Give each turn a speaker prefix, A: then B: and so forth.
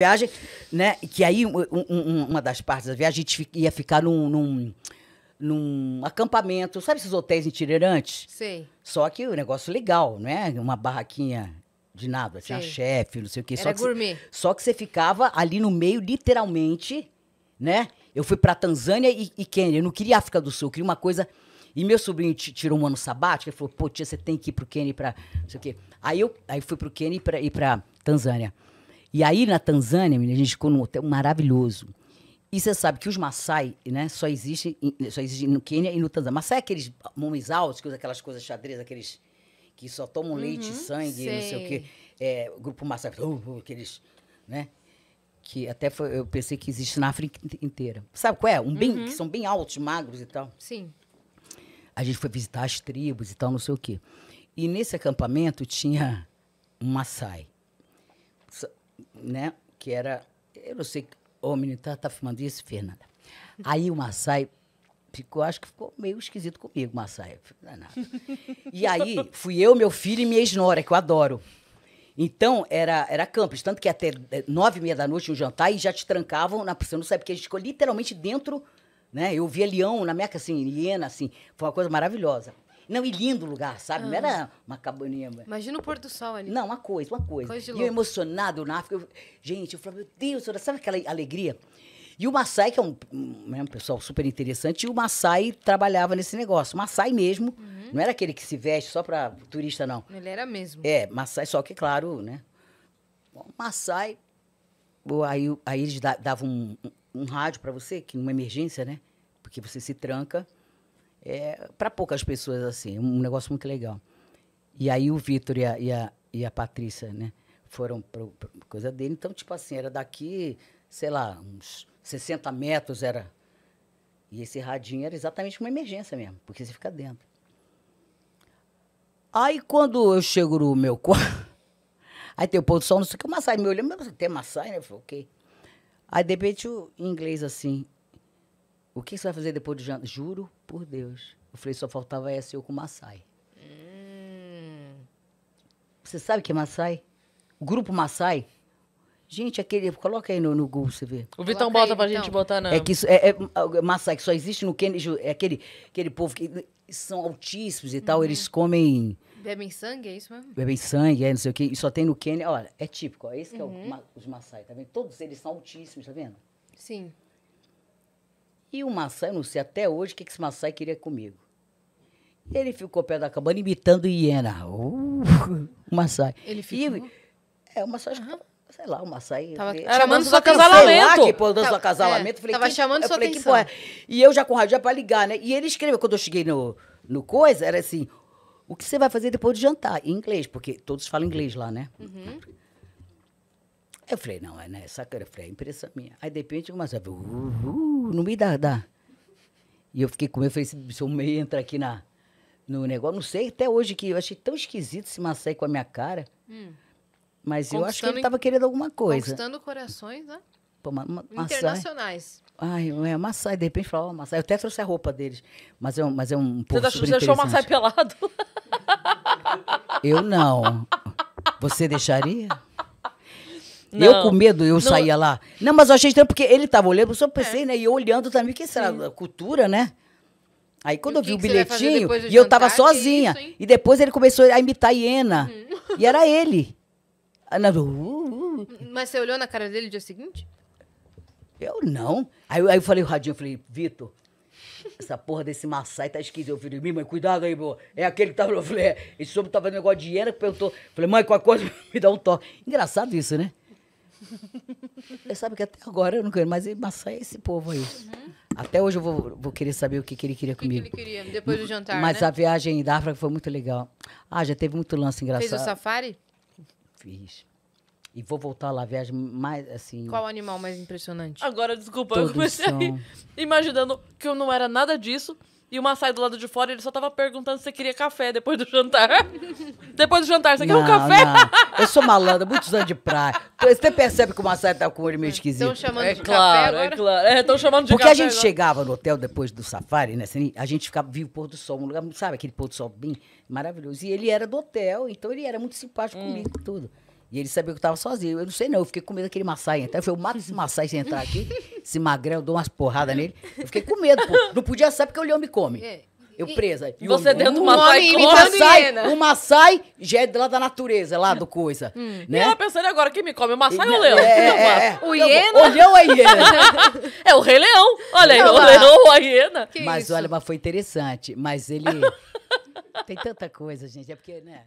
A: viagem, né? Que aí um, um, uma das partes da viagem a gente ia ficar num, num, num acampamento, sabe esses hotéis itinerantes? Sim. Só que o um negócio legal, né? Uma barraquinha de nada, tinha chefe, não sei o quê. Era só que gourmet. só que você ficava ali no meio, literalmente, né? Eu fui pra Tanzânia e, e Quênia. Eu não queria África do Sul, eu queria uma coisa. E meu sobrinho tirou um ano sabático, ele falou, pô, tia, você tem que ir pro Quênia pra não sei o quê. Aí eu aí fui pro Quênia e pra, pra Tanzânia. E aí na Tanzânia, a gente ficou num hotel maravilhoso. E você sabe que os Maasai, né, só existem, só existe no Quênia e no Tanzânia. Maasai é aqueles homens altos que usam aquelas coisas xadrez, aqueles que só tomam uhum, leite, sangue, sei. não sei o quê. É, o grupo Maasai, uh, uh, aqueles, né? Que até foi, eu pensei que existe na África inteira. Sabe qual é? Um bem, uhum. que são bem altos, magros e tal. Sim. A gente foi visitar as tribos e tal, não sei o quê. E nesse acampamento tinha um Maasai né? Que era. Eu não sei. O menino tá, tá filmando isso, Fernanda. Aí o Massai ficou, acho que ficou meio esquisito comigo, Massai. E aí fui eu, meu filho e minha ex-nora, que eu adoro. Então, era, era campus, tanto que até nove e meia da noite um jantar e já te trancavam na piscina, não sabe, porque a gente ficou literalmente dentro, né? Eu via leão na meca, assim, hiena, assim, foi uma coisa maravilhosa. Não, e lindo lugar, sabe? Ah. Não era ah. uma cabaninha. Imagina o pôr do sol ali. Não, uma coisa, uma coisa. coisa de louco. e eu emocionado na África. Eu, gente, eu falei meu Deus, sabe aquela alegria? E o Massai, que é um, um, né, um, pessoal super interessante, e o Massai trabalhava nesse negócio. Massai mesmo, uhum. não era aquele que se veste só para turista, não. Ele era mesmo. É, Massai, só que, claro, né? Bom, aí, aí eles davam um, um rádio para você, que numa emergência, né? Porque você se tranca é, para poucas pessoas, assim, um negócio muito legal. E aí o Vitor e a, e, a, e a Patrícia, né, foram para coisa dele. Então, tipo assim, era daqui, sei lá, uns 60 metros era. E esse radinho era exatamente uma emergência mesmo, porque você fica dentro. Aí quando eu chego no meu quarto, aí tem o pôr do sol, não sei o que, o Massai me olhou, mas tem Massai, né? Eu falei, ok. Aí de repente o inglês assim, o que você vai fazer depois do jantar? Juro por Deus. Eu falei, só faltava essa eu com Maasai. Hum. Você sabe o que é Maasai? O grupo Maasai? Gente, aquele. Coloca aí no, no Google, você vê. O Vitão bota aí, pra então. gente botar não? É que isso, é, é, é Maasai, que só existe no Kennedy. É aquele, aquele povo que são altíssimos e uhum. tal, eles comem. Bebem sangue, é isso mesmo? Bebem sangue, é, não sei o quê. E só tem no Quênia. Olha, é típico, ó. Esse uhum. que é o, uhum. os Maasai, tá vendo? Todos eles são altíssimos, tá vendo? Sim. E o Massai, eu não sei até hoje o que, que esse Massai queria comigo. Ele ficou perto da cabana imitando hiena. Uh, o Massai. Ele ficou? E, é, o Massai, uhum. sei lá, o Massai... Tava chamando seu acasalamento. Lá, que, pô, tava, é, acasalamento. falei, tava que, chamando eu sua falei, é? E eu já com o rádio pra ligar, né? E ele escreveu, quando eu cheguei no, no coisa, era assim, o que você vai fazer depois de jantar? Em inglês, porque todos falam inglês lá, né? Uhum. Eu falei, não, é nessa né, cara. Eu falei, é imprensa minha. Aí de repente começa a ver, uh, uh, no meio dá, E eu fiquei com medo, falei, esse bicho meio entra aqui na, no negócio. Não sei até hoje que eu achei tão esquisito esse Macei com a minha cara. Hum. Mas eu acho que ele tava querendo alguma coisa. Conquistando corações, né? Pô, ma ma Internacionais. Ai, é maçã, de repente falava, oh, Maçai. Eu até trouxe a roupa deles, mas é um, mas é um Você, você deixou o pelado? Eu não. Você deixaria? Não. Eu com medo, eu não. saía lá. Não, mas eu achei estranho porque ele estava olhando, eu só pensei, é. né? E eu olhando também, que será? a Cultura, né? Aí quando eu vi o bilhetinho, e eu tava sozinha. isso, e depois ele começou a imitar a hiena. Hum. E era ele. Ah, uh, uh. Mas você olhou na cara dele no dia seguinte? Eu não. Aí, aí eu falei o radinho, eu falei, Vitor, essa porra desse Massai tá esquisito. Eu falei, minha mãe, cuidado aí, pô. É aquele que tava. Eu falei, é. Esse homem tava fazendo negócio de hiena, que perguntou. Eu falei, mãe, qual a coisa? Me dá um toque. Engraçado isso, né? eu sabe que até agora eu não quero mas é esse povo aí. Uhum. Até hoje eu vou, vou, querer saber o que, que ele queria comigo. O que ele queria, depois do jantar, né? Mas né? a viagem da África foi muito legal. Ah, já teve muito lance engraçado. Fez o safari? Fiz. E vou voltar lá, viagem mais assim. Qual animal mais impressionante? Agora, desculpa, Todos eu comecei são... imaginando que eu não era nada disso. E o Massai do lado de fora, ele só tava perguntando se você queria café depois do jantar. depois do jantar, você não, quer um café? Não. Eu sou malandra, muitos anos de praia. Você percebe que o Massai tá com um olho meio esquisito. Estão chamando é de claro, É claro, é Estão chamando de Porque café. Porque a gente agora. chegava no hotel depois do safari, né? A gente ficava, vivo o pôr do sol, um lugar, sabe? Aquele pôr do sol bem maravilhoso. E ele era do hotel, então ele era muito simpático hum. comigo tudo. E ele sabia que eu tava sozinho. Eu não sei não, eu fiquei com medo daquele Massai entrar. Eu falei, eu mato esse Massai entrar aqui, esse magrão, eu dou umas porradas nele. Eu fiquei com medo, pô. Não podia sair porque o leão me come. É. Eu presa. E você dentro do com come hiena O Massai já é lá da natureza, lá do coisa. Hum. Né? E ela pensando agora, quem me come? O Massai ou o leão? É, é, é, o hiena? O leão é hiena. é o rei leão. Olha aí, o leão ou a hiena. Que mas isso? olha, mas foi interessante. Mas ele... Tem tanta coisa, gente. É porque, né...